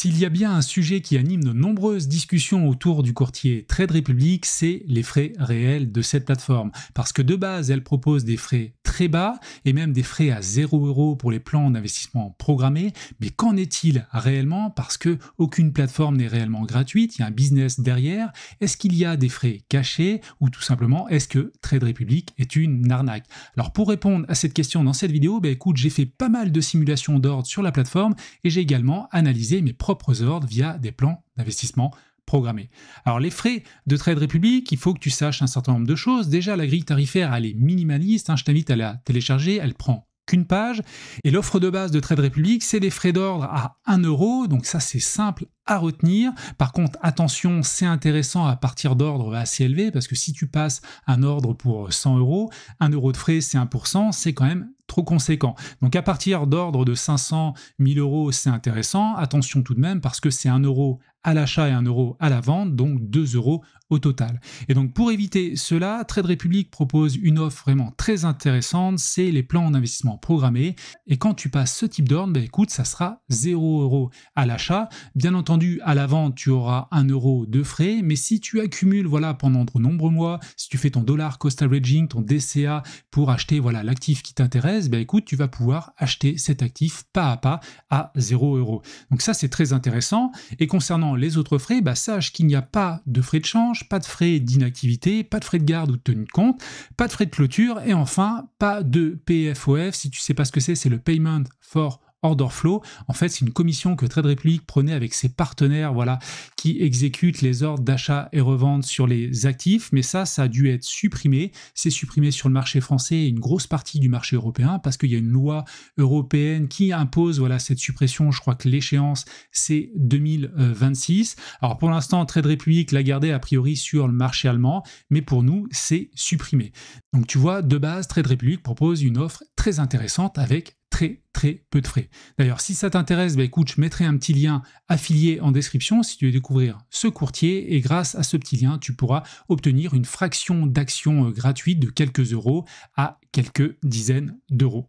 S'il y a bien un sujet qui anime de nombreuses discussions autour du courtier Trade Republic, c'est les frais réels de cette plateforme. Parce que de base, elle propose des frais très bas et même des frais à 0 euros pour les plans d'investissement programmés. Mais qu'en est-il réellement Parce que aucune plateforme n'est réellement gratuite, il y a un business derrière. Est-ce qu'il y a des frais cachés ou tout simplement est-ce que Trade Republic est une arnaque Alors pour répondre à cette question dans cette vidéo, bah écoute, j'ai fait pas mal de simulations d'ordre sur la plateforme et j'ai également analysé mes propres ordres via des plans d'investissement Programmé. Alors les frais de Trade République, il faut que tu saches un certain nombre de choses. Déjà, la grille tarifaire, elle est minimaliste, hein. je t'invite à la télécharger, elle prend qu'une page. Et l'offre de base de Trade République c'est des frais d'ordre à 1 euro, donc ça c'est simple à retenir. Par contre, attention, c'est intéressant à partir d'ordre assez élevé, parce que si tu passes un ordre pour 100 euros, 1 euro de frais c'est 1%, c'est quand même trop conséquent. Donc à partir d'ordre de 500, 1000 euros, c'est intéressant. Attention tout de même, parce que c'est 1 euro à l'achat et 1 euro à la vente, donc 2 euros au total. Et donc pour éviter cela, Trade Republic propose une offre vraiment très intéressante, c'est les plans d'investissement programmés. Et quand tu passes ce type d'ordre, ben écoute, ça sera 0 euros à l'achat. Bien entendu, à la vente, tu auras 1 euro de frais, mais si tu accumules voilà, pendant de nombreux mois, si tu fais ton dollar cost averaging, ton DCA pour acheter voilà l'actif qui t'intéresse, ben écoute, tu vas pouvoir acheter cet actif pas à pas à 0 euros. Donc ça c'est très intéressant. Et concernant les autres frais, bah, sache qu'il n'y a pas de frais de change, pas de frais d'inactivité, pas de frais de garde ou de tenue de compte, pas de frais de clôture et enfin pas de PFOF. Si tu ne sais pas ce que c'est, c'est le Payment for Order Flow. En fait, c'est une commission que Trade Republic prenait avec ses partenaires, voilà, qui exécutent les ordres d'achat et revente sur les actifs. Mais ça, ça a dû être supprimé. C'est supprimé sur le marché français et une grosse partie du marché européen parce qu'il y a une loi européenne qui impose, voilà, cette suppression. Je crois que l'échéance, c'est 2026. Alors, pour l'instant, Trade Republic l'a gardé a priori sur le marché allemand, mais pour nous, c'est supprimé. Donc, tu vois, de base, Trade Republic propose une offre très intéressante avec très très peu de frais. D'ailleurs, si ça t'intéresse, bah écoute, je mettrai un petit lien affilié en description si tu veux découvrir ce courtier et grâce à ce petit lien, tu pourras obtenir une fraction d'action euh, gratuite de quelques euros à quelques dizaines d'euros.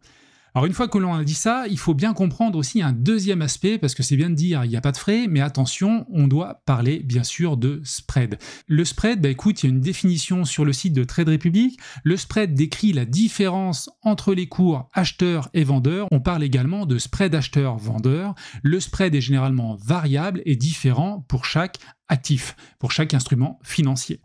Alors une fois que l'on a dit ça, il faut bien comprendre aussi un deuxième aspect, parce que c'est bien de dire il n'y a pas de frais, mais attention, on doit parler bien sûr de spread. Le spread, bah écoute, il y a une définition sur le site de Trade Republic. Le spread décrit la différence entre les cours acheteurs et vendeur. On parle également de spread acheteur-vendeur. Le spread est généralement variable et différent pour chaque actif pour chaque instrument financier.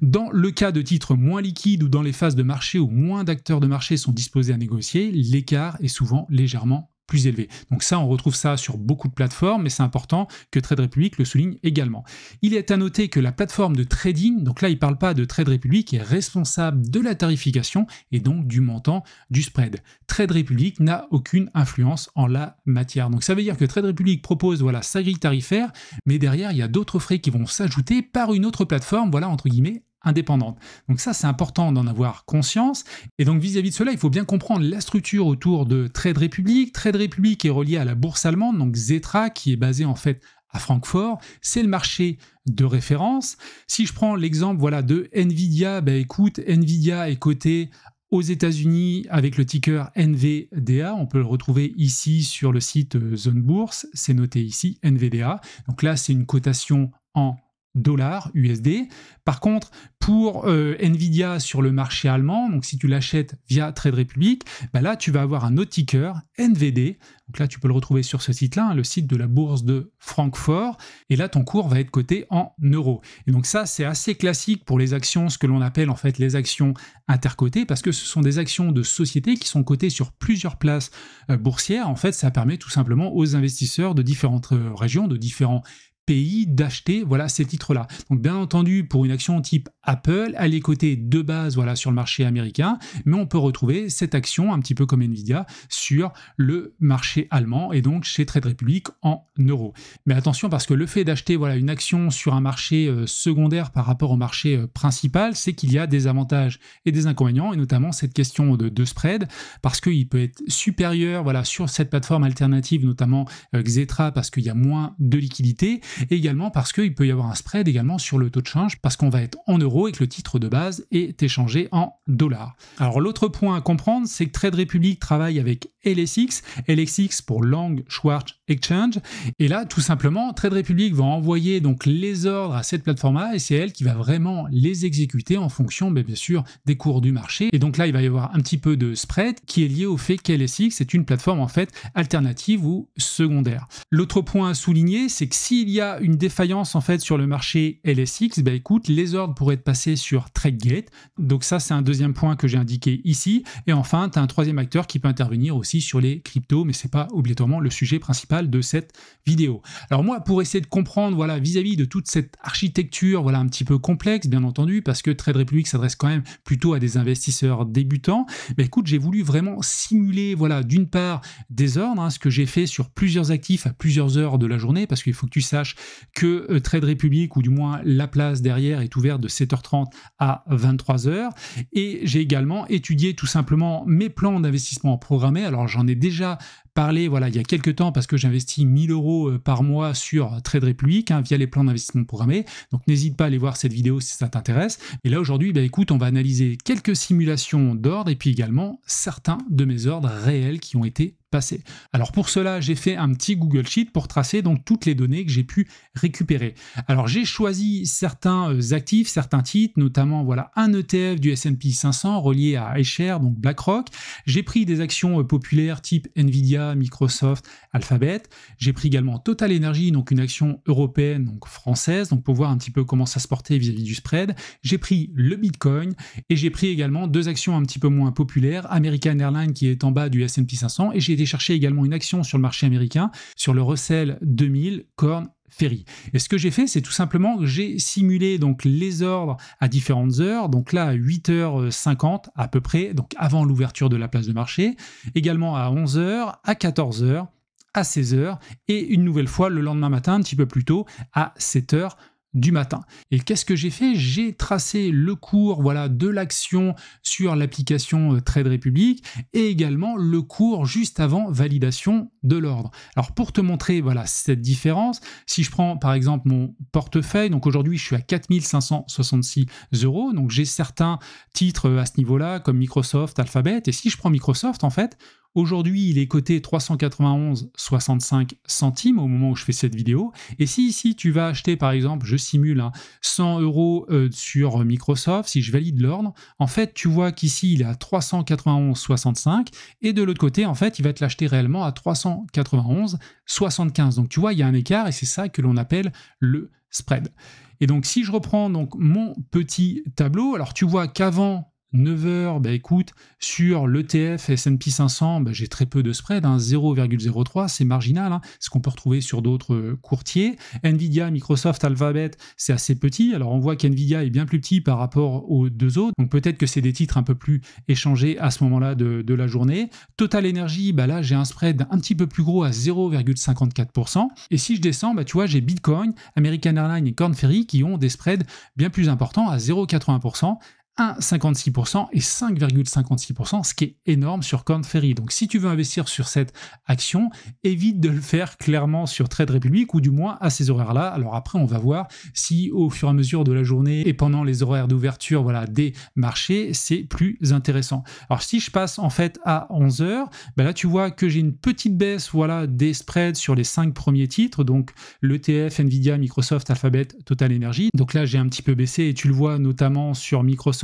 Dans le cas de titres moins liquides ou dans les phases de marché où moins d'acteurs de marché sont disposés à négocier, l'écart est souvent légèrement plus élevé. Donc ça, on retrouve ça sur beaucoup de plateformes, mais c'est important que Trade Republic le souligne également. Il est à noter que la plateforme de trading, donc là il ne parle pas de Trade Republic, est responsable de la tarification et donc du montant du spread. Trade Republic n'a aucune influence en la matière. Donc ça veut dire que Trade Republic propose voilà, sa grille tarifaire, mais derrière il y a d'autres frais qui vont s'ajouter par une autre plateforme, voilà entre guillemets indépendante. Donc ça, c'est important d'en avoir conscience. Et donc vis-à-vis de cela, il faut bien comprendre la structure autour de Trade Republic. Trade Republic est relié à la bourse allemande, donc Zetra, qui est basée en fait à Francfort. C'est le marché de référence. Si je prends l'exemple voilà, de Nvidia, bah écoute, Nvidia est coté aux États-Unis avec le ticker NVDA. On peut le retrouver ici sur le site euh, Zone Bourse. C'est noté ici, NVDA. Donc là, c'est une cotation en dollars USD. Par contre, pour euh, Nvidia sur le marché allemand, donc si tu l'achètes via Trade Republic, bah là tu vas avoir un autre ticker NVD. Donc là tu peux le retrouver sur ce site-là, hein, le site de la bourse de Francfort. Et là ton cours va être coté en euros. Et donc ça c'est assez classique pour les actions, ce que l'on appelle en fait les actions intercotées, parce que ce sont des actions de sociétés qui sont cotées sur plusieurs places euh, boursières. En fait ça permet tout simplement aux investisseurs de différentes euh, régions, de différents pays d'acheter voilà ces titres-là. Donc bien entendu, pour une action type Apple, elle est cotée de base voilà sur le marché américain, mais on peut retrouver cette action un petit peu comme Nvidia sur le marché allemand et donc chez Trade Republic en euros. Mais attention parce que le fait d'acheter voilà une action sur un marché euh, secondaire par rapport au marché euh, principal, c'est qu'il y a des avantages et des inconvénients et notamment cette question de, spread parce qu'il peut être supérieur voilà sur cette plateforme alternative notamment euh, Xetra parce qu'il y a moins de liquidité également parce qu'il peut y avoir un spread également sur le taux de change, parce qu'on va être en euros et que le titre de base est échangé en dollars. Alors l'autre point à comprendre, c'est que Trade Republic travaille avec LSX, LSX pour Lang Schwartz Exchange, et là tout simplement Trade Republic va envoyer donc les ordres à cette plateforme-là, et c'est elle qui va vraiment les exécuter en fonction bien, bien sûr des cours du marché, et donc là il va y avoir un petit peu de spread qui est lié au fait qu'LSX est une plateforme en fait alternative ou secondaire. L'autre point à souligner, c'est que s'il y a une défaillance en fait sur le marché LSX, ben écoute, les ordres pourraient être passés sur TradeGate. Donc ça, c'est un deuxième point que j'ai indiqué ici. Et enfin, tu as un troisième acteur qui peut intervenir aussi sur les cryptos, mais c'est pas obligatoirement le sujet principal de cette vidéo. Alors moi, pour essayer de comprendre, voilà, vis-à-vis de toute cette architecture, voilà, un petit peu complexe, bien entendu, parce que Trade Republic s'adresse quand même plutôt à des investisseurs débutants. bah écoute, j'ai voulu vraiment simuler, voilà, d'une part des ordres, hein, ce que j'ai fait sur plusieurs actifs à plusieurs heures de la journée, parce qu'il faut que tu saches que euh, Trade Republic, ou du moins la place derrière, est ouverte de 7h30 à 23h. Et j'ai également étudié tout simplement mes plans d'investissement programmés. Alors j'en ai déjà parlé voilà, il y a quelques temps parce que j'investis 1000 euros euh, par mois sur Trade Republic hein, via les plans d'investissement programmés. Donc n'hésite pas à aller voir cette vidéo si ça t'intéresse. Et là aujourd'hui, bah, écoute, on va analyser quelques simulations d'ordre et puis également certains de mes ordres réels qui ont été passé. Alors pour cela, j'ai fait un petit Google Sheet pour tracer donc toutes les données que j'ai pu récupérer. Alors j'ai choisi certains euh, actifs, certains titres, notamment voilà un ETF du S&P 500 relié à iShares, donc BlackRock. J'ai pris des actions euh, populaires type Nvidia, Microsoft, Alphabet. J'ai pris également Total Energy, donc une action européenne, donc française, donc pour voir un petit peu comment ça se portait vis-à-vis du spread. J'ai pris le Bitcoin et j'ai pris également deux actions un petit peu moins populaires, American Airlines qui est en bas du S&P 500 et j'ai chercher également une action sur le marché américain, sur le recel 2000, Corn Ferry. Et ce que j'ai fait, c'est tout simplement que j'ai simulé donc les ordres à différentes heures, donc là à 8h50 à peu près, donc avant l'ouverture de la place de marché, également à 11h, à 14h, à 16h et une nouvelle fois le lendemain matin un petit peu plus tôt à 7h du matin. Et qu'est-ce que j'ai fait J'ai tracé le cours voilà, de l'action sur l'application euh, Trade Republic et également le cours juste avant validation de l'ordre. Alors pour te montrer voilà, cette différence, si je prends par exemple mon portefeuille, donc aujourd'hui je suis à 4566 euros, donc j'ai certains titres euh, à ce niveau-là comme Microsoft, Alphabet, et si je prends Microsoft en fait, Aujourd'hui, il est coté 391,65 centimes au moment où je fais cette vidéo. Et si ici tu vas acheter, par exemple, je simule 100 hein, euros euh, sur Microsoft, si je valide l'ordre, en fait, tu vois qu'ici il est à 391,65 et de l'autre côté, en fait, il va te l'acheter réellement à 391,75. Donc tu vois, il y a un écart et c'est ça que l'on appelle le spread. Et donc si je reprends donc mon petit tableau, alors tu vois qu'avant 9h, bah écoute, sur l'ETF S&P 500, j'ai très peu de spread, 0,03, hein, c'est marginal, hein. ce qu'on peut retrouver sur d'autres euh, courtiers. Nvidia, Microsoft, Alphabet, c'est assez petit. Alors on voit qu'Nvidia est bien plus petit par rapport aux deux autres, donc peut-être que c'est des titres un peu plus échangés à ce moment-là de, la journée. Total Energy, bah là j'ai un spread un petit peu plus gros à 0,54%. Et si je descends, bah tu vois, j'ai Bitcoin, American Airlines et Corn Ferry qui ont des spreads bien plus importants à 0,80%. 1,56% et 5,56%, ce qui est énorme sur Corn Ferry. Donc si tu veux investir sur cette action, évite de le faire clairement sur Trade Republic ou du moins à ces horaires-là. Alors après, on va voir si au fur et à mesure de la journée et pendant les horaires d'ouverture voilà, des marchés, c'est plus intéressant. Alors si je passe en fait à 11h, ben là tu vois que j'ai une petite baisse voilà, des spreads sur les cinq premiers titres, donc l'ETF, Nvidia, Microsoft, Alphabet, Total Energy. Donc là, j'ai un petit peu baissé et tu le vois notamment sur Microsoft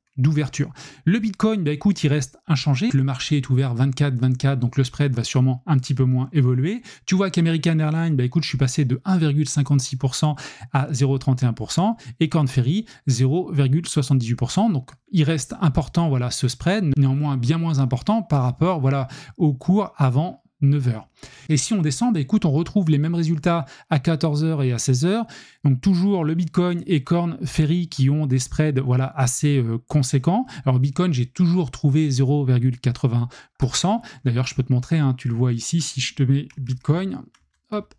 d'ouverture. Le Bitcoin, bah écoute, il reste inchangé. Le marché est ouvert 24-24, donc le spread va sûrement un petit peu moins évoluer. Tu vois qu'American Airlines, bah écoute, je suis passé de 1,56% à 0,31% et Corn Ferry 0,78%. Donc il reste important, voilà, ce spread, néanmoins bien moins important par rapport, voilà, au cours avant 9h. Et si on descend, bah, écoute, on retrouve les mêmes résultats à 14h et à 16h. Donc toujours le Bitcoin et Corn Ferry qui ont des spreads voilà, assez euh, conséquents. Alors Bitcoin, j'ai toujours trouvé 0,80%. D'ailleurs, je peux te montrer, hein, tu le vois ici, si je te mets Bitcoin, hop,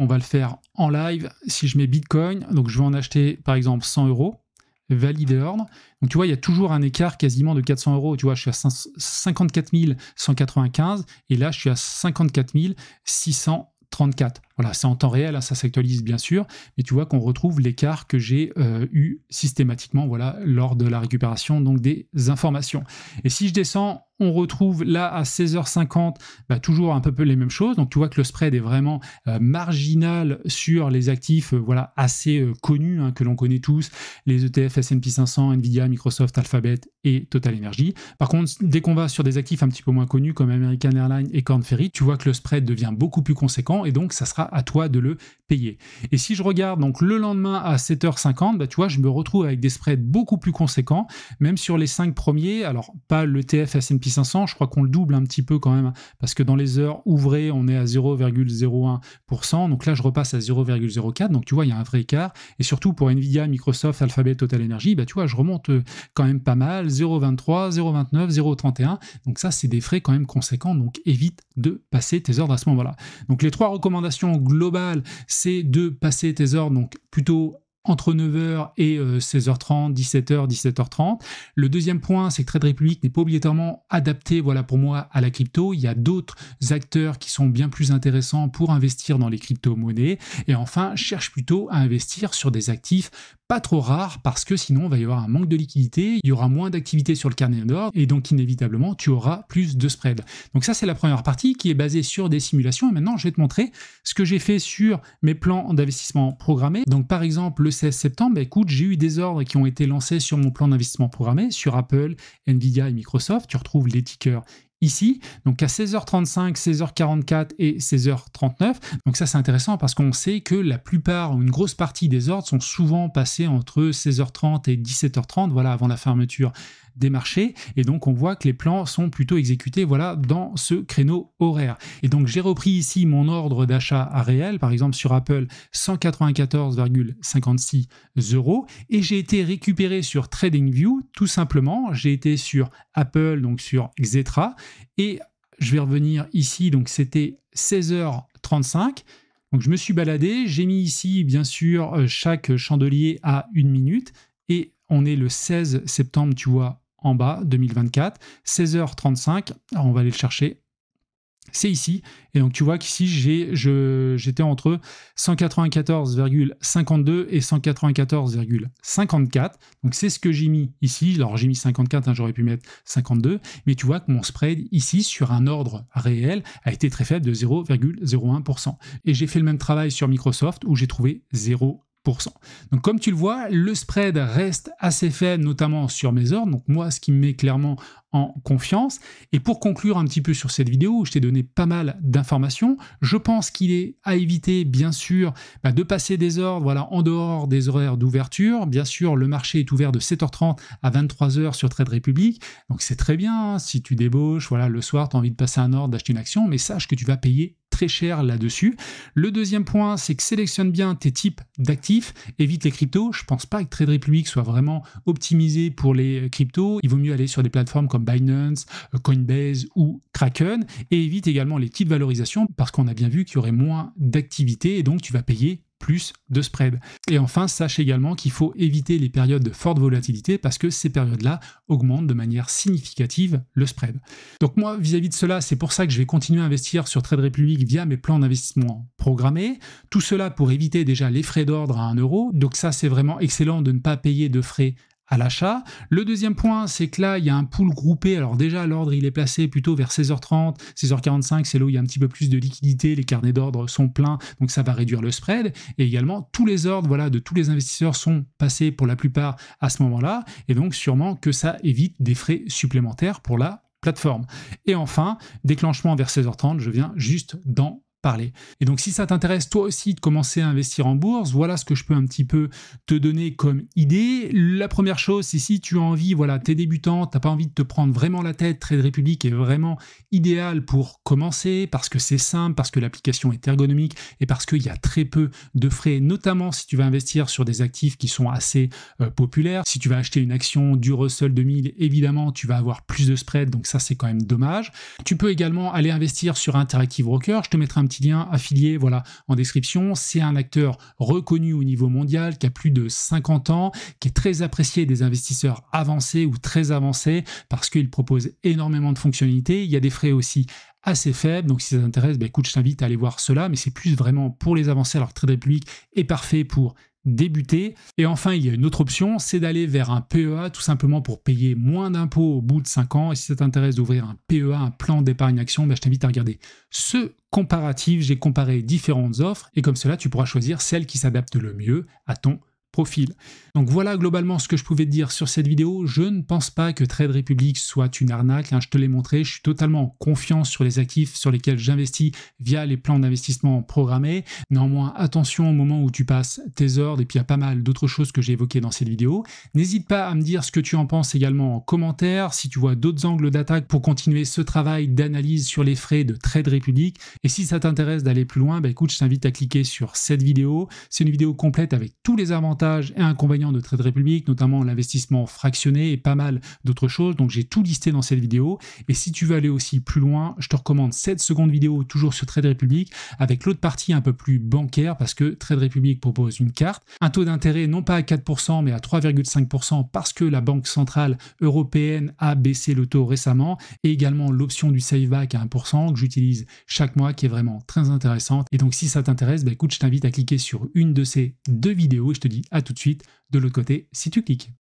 on va le faire en live. Si je mets Bitcoin, donc je vais en acheter par exemple 100 euros valide l'ordre. Donc tu vois, il y a toujours un écart quasiment de 400 euros. Tu vois, je suis à 54 195 et là, je suis à 54 634. Voilà, c'est en temps réel, hein, ça s'actualise bien sûr, mais tu vois qu'on retrouve l'écart que j'ai euh, eu systématiquement voilà, lors de la récupération donc des informations. Et si je descends, on retrouve là à 16h50 bah, toujours un peu les mêmes choses. Donc tu vois que le spread est vraiment euh, marginal sur les actifs euh, voilà, assez connus hein, que l'on connaît tous, les ETF S&P 500, Nvidia, Microsoft, Alphabet et Total Energy. Par contre, dès qu'on va sur des actifs un petit peu moins connus comme American Airlines et Corn Ferry, tu vois que le spread devient beaucoup plus conséquent et donc ça sera à toi de le payer. Et si je regarde donc le lendemain à 7h50, bah, tu vois, je me retrouve avec des spreads beaucoup plus conséquents, même sur les cinq premiers. Alors, pas l'ETF S&P 500, je crois qu'on le double un petit peu quand même, parce que dans les heures ouvrées, on est à 0,01%. Donc là, je repasse à 0,04. Donc tu vois, il y a un vrai écart. Et surtout pour Nvidia, Microsoft, Alphabet, Total Energy, bah, tu vois, je remonte euh, quand même pas mal, 0,23, 0,29, 0,31. Donc ça, c'est des frais quand même conséquents. Donc évite de passer tes ordres à ce moment-là. Donc les trois recommandations global, c'est de passer tes ordres donc plutôt entre 9h et 16h30, 17h, 17h30. Le deuxième point, c'est que Trade Republic n'est pas obligatoirement adapté, voilà pour moi, à la crypto. Il y a d'autres acteurs qui sont bien plus intéressants pour investir dans les crypto-monnaies. Et enfin, cherche plutôt à investir sur des actifs pas trop rares parce que sinon il va y avoir un manque de liquidité, il y aura moins d'activité sur le carnet d'or et donc inévitablement tu auras plus de spread. Donc ça c'est la première partie qui est basée sur des simulations et maintenant je vais te montrer ce que j'ai fait sur mes plans d'investissement programmés. Donc par exemple 16 septembre, bah, écoute, j'ai eu des ordres qui ont été lancés sur mon plan d'investissement programmé, sur Apple, Nvidia et Microsoft. Tu retrouves les tickers ici, donc à 16h35, 16h44 et 16h39. Donc ça c'est intéressant parce qu'on sait que la plupart ou une grosse partie des ordres sont souvent passés entre 16h30 et 17h30, voilà avant la fermeture des marchés. Et donc, on voit que les plans sont plutôt exécutés voilà, dans ce créneau horaire. Et donc, j'ai repris ici mon ordre d'achat à réel, par exemple sur Apple, 194,56 euros. Et j'ai été récupéré sur TradingView, tout simplement. J'ai été sur Apple, donc sur Xetra. Et je vais revenir ici, donc c'était 16h35. Donc je me suis baladé, j'ai mis ici bien sûr euh, chaque chandelier à une minute et on est le 16 septembre, tu vois, en bas, 2024, 16h35, alors on va aller le chercher, c'est ici. Et donc tu vois qu'ici, j'étais entre 194,52 et 194,54. Donc c'est ce que j'ai mis ici. Alors j'ai mis 54, hein, j'aurais pu mettre 52. Mais tu vois que mon spread ici, sur un ordre réel, a été très faible de 0,01%. Et j'ai fait le même travail sur Microsoft où j'ai trouvé 0 donc comme tu le vois, le spread reste assez faible, notamment sur mes ordres. Donc moi, ce qui me met clairement en confiance. Et pour conclure un petit peu sur cette vidéo, je t'ai donné pas mal d'informations. Je pense qu'il est à éviter, bien sûr, bah, de passer des ordres voilà, en dehors des horaires d'ouverture. Bien sûr, le marché est ouvert de 7h30 à 23h sur Trade Republic. Donc c'est très bien hein, si tu débauches, voilà, le soir, tu as envie de passer un ordre, d'acheter une action, mais sache que tu vas payer très cher là-dessus. Le deuxième point, c'est que sélectionne bien tes types d'actifs, évite les cryptos. Je pense pas que Trade Republic soit vraiment optimisé pour les euh, cryptos. Il vaut mieux aller sur des plateformes comme Binance, euh, Coinbase ou Kraken et évite également les petites valorisations parce qu'on a bien vu qu'il y aurait moins d'activité et donc tu vas payer plus de spread. Et enfin, sache également qu'il faut éviter les périodes de forte volatilité parce que ces périodes-là augmentent de manière significative le spread. Donc moi, vis-à-vis de cela, c'est pour ça que je vais continuer à investir sur Trade Republic via mes plans d'investissement programmés. Tout cela pour éviter déjà les frais d'ordre à 1 euro. Donc ça, c'est vraiment excellent de ne pas payer de frais à l'achat. Le deuxième point, c'est que là, il y a un pool groupé. Alors déjà, l'ordre, il est placé plutôt vers 16h30, 16h45, c'est là où il y a un petit peu plus de liquidité, les carnets d'ordre sont pleins, donc ça va réduire le spread. Et également, tous les ordres voilà, de tous les investisseurs sont passés pour la plupart à ce moment-là, et donc sûrement que ça évite des frais supplémentaires pour la plateforme. Et enfin, déclenchement vers 16h30, je viens juste dans parler. Et donc si ça t'intéresse toi aussi de commencer à investir en bourse, voilà ce que je peux un petit peu te donner comme idée. La première chose, c'est si tu as envie, voilà, tu es débutant, tu t'as pas envie de te prendre vraiment la tête, Trade Republic est vraiment idéal pour commencer parce que c'est simple, parce que l'application est ergonomique et parce qu'il y a très peu de frais, notamment si tu vas investir sur des actifs qui sont assez euh, populaires. Si tu vas acheter une action du Russell 2000, évidemment, tu vas avoir plus de spread, donc ça c'est quand même dommage. Tu peux également aller investir sur Interactive Broker, je te mettrai un petit lien affilié voilà, en description. C'est un acteur reconnu au niveau mondial, qui a plus de 50 ans, qui est très apprécié des investisseurs avancés ou très avancés parce qu'il propose énormément de fonctionnalités. Il y a des frais aussi assez faibles. Donc si ça t'intéresse, bah, écoute, je t'invite à aller voir cela, mais c'est plus vraiment pour les avancés. Alors Trade Republic est parfait pour débuter. Et enfin, il y a une autre option, c'est d'aller vers un PEA tout simplement pour payer moins d'impôts au bout de 5 ans. Et si ça t'intéresse d'ouvrir un PEA, un plan d'épargne action, ben, je t'invite à regarder ce comparatif. J'ai comparé différentes offres et comme cela, tu pourras choisir celle qui s'adapte le mieux à ton donc voilà globalement ce que je pouvais te dire sur cette vidéo. Je ne pense pas que Trade Republic soit une arnaque, hein. je te l'ai montré, je suis totalement en confiance sur les actifs sur lesquels j'investis via les plans d'investissement programmés. Néanmoins, attention au moment où tu passes tes ordres et puis il y a pas mal d'autres choses que j'ai évoquées dans cette vidéo. N'hésite pas à me dire ce que tu en penses également en commentaire, si tu vois d'autres angles d'attaque pour continuer ce travail d'analyse sur les frais de Trade Republic. Et si ça t'intéresse d'aller plus loin, bah écoute, je t'invite à cliquer sur cette vidéo. C'est une vidéo complète avec tous les avantages et inconvénients de Trade Republic, notamment l'investissement fractionné et pas mal d'autres choses. Donc j'ai tout listé dans cette vidéo. Et si tu veux aller aussi plus loin, je te recommande cette seconde vidéo toujours sur Trade Republic avec l'autre partie un peu plus bancaire parce que Trade Republic propose une carte, un taux d'intérêt non pas à 4% mais à 3,5% parce que la Banque Centrale Européenne a baissé le taux récemment et également l'option du save back à 1% que j'utilise chaque mois qui est vraiment très intéressante. Et donc si ça t'intéresse, bah, écoute, je t'invite à cliquer sur une de ces deux vidéos et je te dis à tout de suite de l'autre côté si tu cliques.